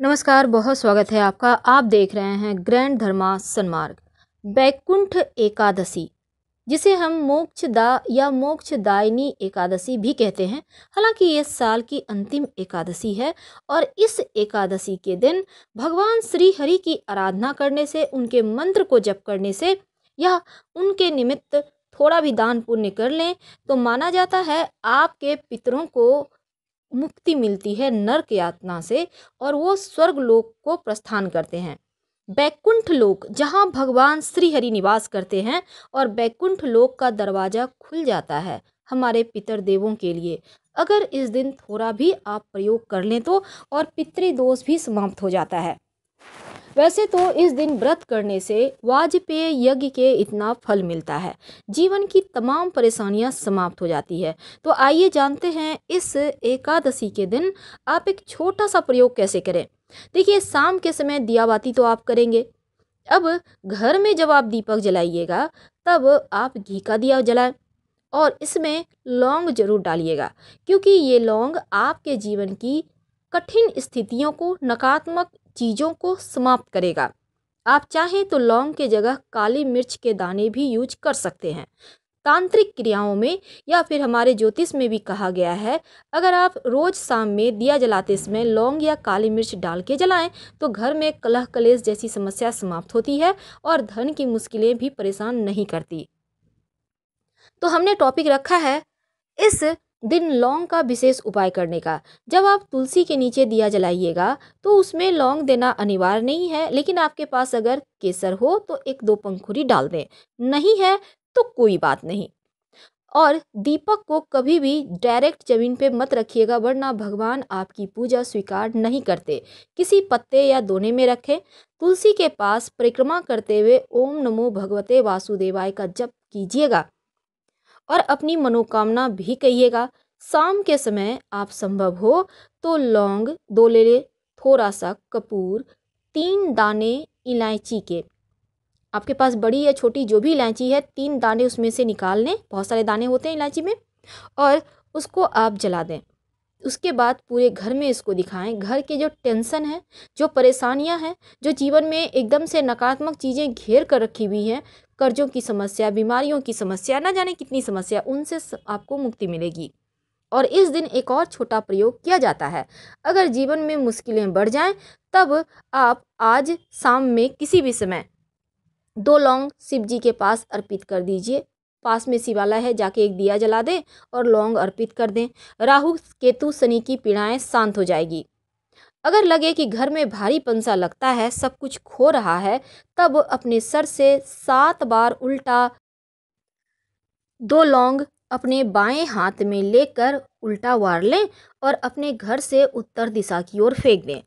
नमस्कार बहुत स्वागत है आपका आप देख रहे हैं ग्रैंड धर्मा सन्मार्ग बैकुंठ एकादशी जिसे हम मोक्षदा या मोक्षदायिनी एकादशी भी कहते हैं हालांकि ये साल की अंतिम एकादशी है और इस एकादशी के दिन भगवान श्री हरि की आराधना करने से उनके मंत्र को जप करने से या उनके निमित्त थोड़ा भी दान पुण्य कर लें तो माना जाता है आपके पितरों को मुक्ति मिलती है नर्क यातना से और वो स्वर्ग लोक को प्रस्थान करते हैं बैकुंठ लोक जहाँ भगवान श्री हरि निवास करते हैं और बैकुंठ लोक का दरवाज़ा खुल जाता है हमारे पितर देवों के लिए अगर इस दिन थोड़ा भी आप प्रयोग कर लें तो और पितृदोष भी समाप्त हो जाता है वैसे तो इस दिन व्रत करने से वाजपेय यज्ञ के इतना फल मिलता है जीवन की तमाम परेशानियां समाप्त हो जाती है तो आइए जानते हैं इस एकादशी के दिन आप एक छोटा सा प्रयोग कैसे करें देखिए शाम के समय दियाबाती तो आप करेंगे अब घर में जब आप दीपक जलाइएगा तब आप घी का दिया जलाएं और इसमें लौंग जरूर डालिएगा क्योंकि ये लौंग आपके जीवन की कठिन स्थितियों को नकारात्मक चीज़ों को समाप्त करेगा आप चाहें तो लौंग के जगह काली मिर्च के दाने भी यूज कर सकते हैं तांत्रिक क्रियाओं में या फिर हमारे ज्योतिष में भी कहा गया है अगर आप रोज़ शाम में दिया जलाते समय लौंग या काली मिर्च डाल के जलाएं तो घर में कलह कलेश जैसी समस्या समाप्त होती है और धन की मुश्किलें भी परेशान नहीं करती तो हमने टॉपिक रखा है इस दिन लौंग का विशेष उपाय करने का जब आप तुलसी के नीचे दिया जलाइएगा तो उसमें लौंग देना अनिवार्य नहीं है लेकिन आपके पास अगर केसर हो तो एक दो पंखुरी डाल दें नहीं है तो कोई बात नहीं और दीपक को कभी भी डायरेक्ट जमीन पे मत रखिएगा वरना भगवान आपकी पूजा स्वीकार नहीं करते किसी पत्ते या दोने में रखें तुलसी के पास परिक्रमा करते हुए ओम नमो भगवते वासुदेवाय का जप कीजिएगा और अपनी मनोकामना भी कहिएगा शाम के समय आप संभव हो तो लौंग दो ले लें थोड़ा सा कपूर तीन दाने इलायची के आपके पास बड़ी या छोटी जो भी इलायची है तीन दाने उसमें से निकाल लें बहुत सारे दाने होते हैं इलायची में और उसको आप जला दें उसके बाद पूरे घर में इसको दिखाएं घर के जो टेंशन है जो परेशानियां हैं जो जीवन में एकदम से नकारात्मक चीज़ें घेर कर रखी हुई हैं कर्जों की समस्या बीमारियों की समस्या ना जाने कितनी समस्या उनसे आपको मुक्ति मिलेगी और इस दिन एक और छोटा प्रयोग किया जाता है अगर जीवन में मुश्किलें बढ़ जाएं तब आप आज शाम में किसी भी समय दो लौंग शिव जी के पास अर्पित कर दीजिए पास में शिवालय है जाके एक दिया जला दें और लौंग अर्पित कर दें राहु केतु शनि की पीड़ाएं शांत हो जाएगी अगर लगे कि घर में भारी पंसा लगता है सब कुछ खो रहा है तब अपने सर से सात बार उल्टा दो लौंग अपने बाएं हाथ में लेकर उल्टा वार लें और अपने घर से उत्तर दिशा की ओर फेंक दें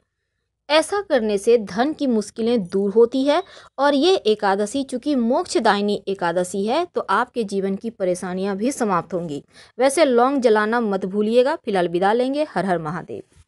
ऐसा करने से धन की मुश्किलें दूर होती है और ये एकादशी चूँकि मोक्षदायिनी एकादशी है तो आपके जीवन की परेशानियां भी समाप्त होंगी वैसे लौंग जलाना मत भूलिएगा फिलहाल विदा लेंगे हर हर महादेव